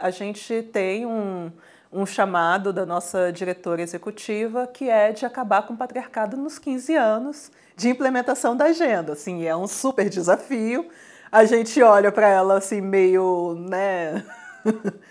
a gente tem um, um chamado da nossa diretora executiva que é de acabar com o patriarcado nos 15 anos de implementação da agenda. Assim, é um super desafio. A gente olha para ela assim meio, né?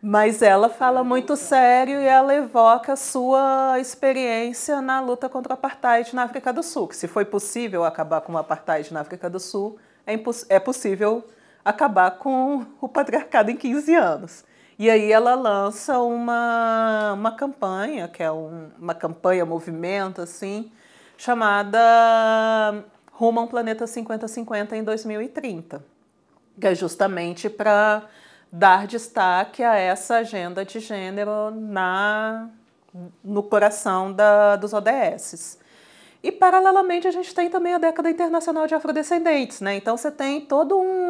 Mas ela fala muito sério e ela evoca a sua experiência na luta contra o apartheid na África do Sul. Que se foi possível acabar com o apartheid na África do Sul, é, é possível acabar com o patriarcado em 15 anos. E aí ela lança uma, uma campanha, que é um, uma campanha, movimento, assim, chamada Rumo a um Planeta 50-50 em 2030, que é justamente para dar destaque a essa agenda de gênero na, no coração da, dos ODSs. E, paralelamente, a gente tem também a década internacional de afrodescendentes, né? Então, você tem todo um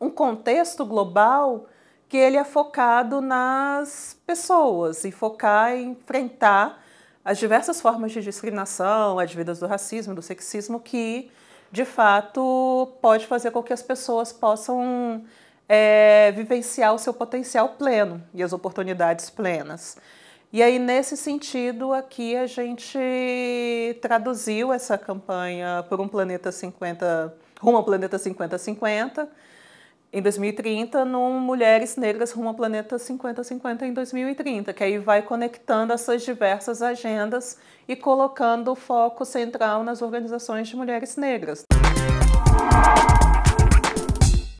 um contexto global que ele é focado nas pessoas e focar em enfrentar as diversas formas de discriminação, advindas do racismo, do sexismo, que de fato pode fazer com que as pessoas possam é, vivenciar o seu potencial pleno e as oportunidades plenas. E aí, nesse sentido, aqui a gente traduziu essa campanha por um planeta 50, rumo ao planeta 50-50, em 2030 no Mulheres Negras rumo ao Planeta 50-50 em 2030, que aí vai conectando essas diversas agendas e colocando o foco central nas organizações de mulheres negras.